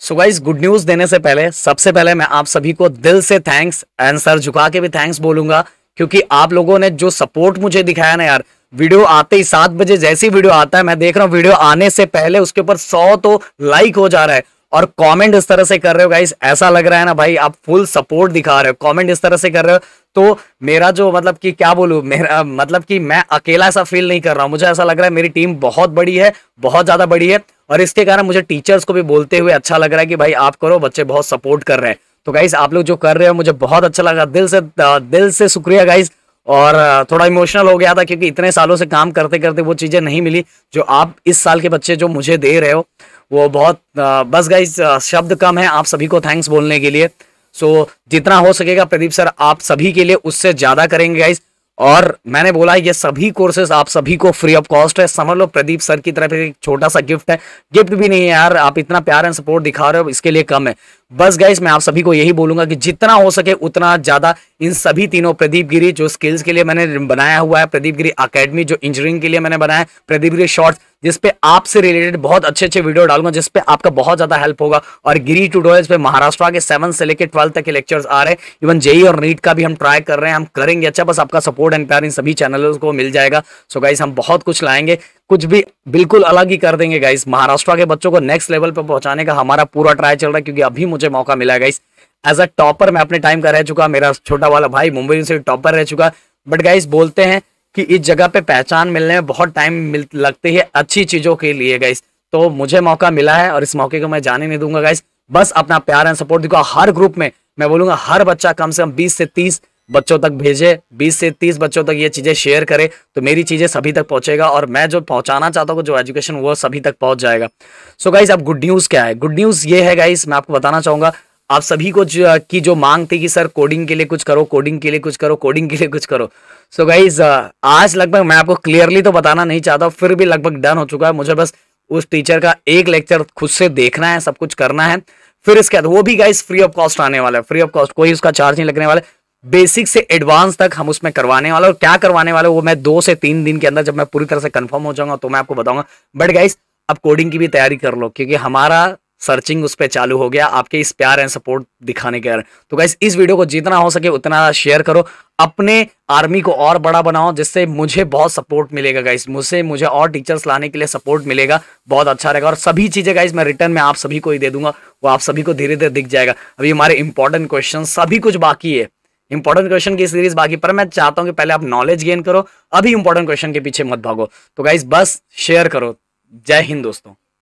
so guys good news देने से पहले सबसे पहले मैं आप सभी को दिल से थैंक्स एंड सर झुका के भी थैंक्स बोलूंगा क्योंकि आप लोगों ने जो सपोर्ट मुझे दिखाया ना यार वीडियो आते ही सात बजे जैसी वीडियो आता है मैं देख रहा हूँ वीडियो आने से पहले उसके ऊपर सौ तो लाइक हो जा रहा है और कमेंट इस तरह से कर रहे हो गाइस ऐसा लग रहा है ना भाई आप फुल सपोर्ट दिखा रहे हो कमेंट इस तरह से कर रहे हो तो मेरा जो मतलब कि क्या बोलू मेरा मतलब कि मैं अकेला ऐसा फील नहीं कर रहा हूं मुझे ऐसा लग रहा है मेरी टीम बहुत बड़ी है बहुत ज़्यादा बड़ी है और इसके कारण मुझे टीचर्स को भी बोलते हुए अच्छा लग रहा है कि भाई आप करो बच्चे बहुत सपोर्ट कर रहे हैं तो गाइज आप लोग जो कर रहे हो मुझे बहुत अच्छा लगा दिल से दिल से शुक्रिया गाइज और थोड़ा इमोशनल हो गया था क्योंकि इतने सालों से काम करते करते वो चीज़ें नहीं मिली जो आप इस साल के बच्चे जो मुझे दे रहे हो वो बहुत बस गाइज शब्द कम है आप सभी को थैंक्स बोलने के लिए सो जितना हो सकेगा प्रदीप सर आप सभी के लिए उससे ज़्यादा करेंगे गाइज और मैंने बोला ये सभी कोर्सेज आप सभी को फ्री ऑफ कॉस्ट है समझ लो प्रदीप सर की तरफ एक छोटा सा गिफ्ट है गिफ्ट भी नहीं है यार आप इतना प्यार एंड सपोर्ट दिखा रहे हो इसके लिए कम है बस गाइस मैं आप सभी को यही बोलूंगा कि जितना हो सके उतना ज़्यादा इन सभी तीनों प्रदीप गिरी जो स्किल्स के लिए मैंने बनाया हुआ है प्रदीप गिरी अकेडमी जो इंजीनियरिंग के लिए मैंने बनाया है प्रदीप गिरी शॉर्ट्स जिसपे आपसे रिलेटेड बहुत अच्छे अच्छे वीडियो डालूंगा जिसपे आपका बहुत ज्यादा हेल्प होगा और गिरी टूटोरियल पे महाराष्ट्र के सेवन से लेकर ट्वेल्थ तक के लेक्चर्स आ रहे हैं इवन जेई e और नीट का भी हम ट्राई कर रहे हैं हम करेंगे अच्छा बस आपका सपोर्ट एंड प्यार इन सभी चैनलों को मिल जाएगा सो गाइज हम बहुत कुछ लाएंगे कुछ भी बिल्कुल अलग ही कर देंगे गाइस महाराष्ट्र के बच्चों को नेक्स्ट लेवल पर पहुंचाने का हमारा पूरा ट्राई चल रहा है क्योंकि अभी मुझे मौका मिला है गाइस एज अ टॉपर मैं अपने टाइम का रह चुका मेरा छोटा वाला भाई मुंबई यूनिवर्सिटी टॉपर रह चुका बट गाइस बोलते हैं कि इस जगह पे पहचान मिलने में बहुत टाइम लगती है अच्छी चीज़ों के लिए गाइस तो मुझे मौका मिला है और इस मौके को मैं जाने नहीं दूंगा गाइस बस अपना प्यार एंड सपोर्ट दिखा हर ग्रुप में मैं बोलूंगा हर बच्चा कम से कम बीस से तीस बच्चों तक भेजे 20 से 30 बच्चों तक ये चीज़ें शेयर करें तो मेरी चीज़ें सभी तक पहुंचेगा और मैं जो पहुंचाना चाहता हूँ जो एजुकेशन वो सभी तक पहुंच जाएगा सो so गाइज अब गुड न्यूज़ क्या है गुड न्यूज़ ये है गाइज मैं आपको बताना चाहूंगा आप सभी को जो, की जो मांग थी कि सर कोडिंग के लिए कुछ करो कोडिंग के लिए कुछ करो कोडिंग के लिए कुछ करो सो so गाइज आज लगभग मैं आपको क्लियरली तो बताना नहीं चाहता फिर भी लगभग डन हो चुका है मुझे बस उस टीचर का एक लेक्चर खुद से देखना है सब कुछ करना है फिर इसके बाद वो भी गाइज फ्री ऑफ कॉस्ट आने वाला है फ्री ऑफ कॉस्ट कोई उसका चार्ज नहीं लगने वाला है बेसिक से एडवांस तक हम उसमें करवाने वाले और क्या करवाने वाले वो मैं दो से तीन दिन के अंदर जब मैं पूरी तरह से कंफर्म हो जाऊंगा तो मैं आपको बताऊंगा बट गाइस अब कोडिंग की भी तैयारी कर लो क्योंकि हमारा सर्चिंग उस पर चालू हो गया आपके इस प्यार एंड सपोर्ट दिखाने के कारण तो गाइस इस वीडियो को जितना हो सके उतना शेयर करो अपने आर्मी को और बड़ा बनाओ जिससे मुझे बहुत सपोर्ट मिलेगा गाइस मुझसे मुझे और टीचर्स लाने के लिए सपोर्ट मिलेगा बहुत अच्छा रहेगा और सभी चीज़ें गाइस मैं रिटर्न में आप सभी को ही दे दूंगा वो आप सभी को धीरे धीरे दिख जाएगा अभी हमारे इंपॉर्टेंट क्वेश्चन सभी कुछ बाकी है इंपॉर्टेंट क्वेश्चन की सीरीज बाकी पर मैं चाहता हूं कि पहले आप नॉलेज गेन करो अभी इंपॉर्टेंट क्वेश्चन के पीछे मत भागो तो गाइज बस शेयर करो जय हिंद दोस्तों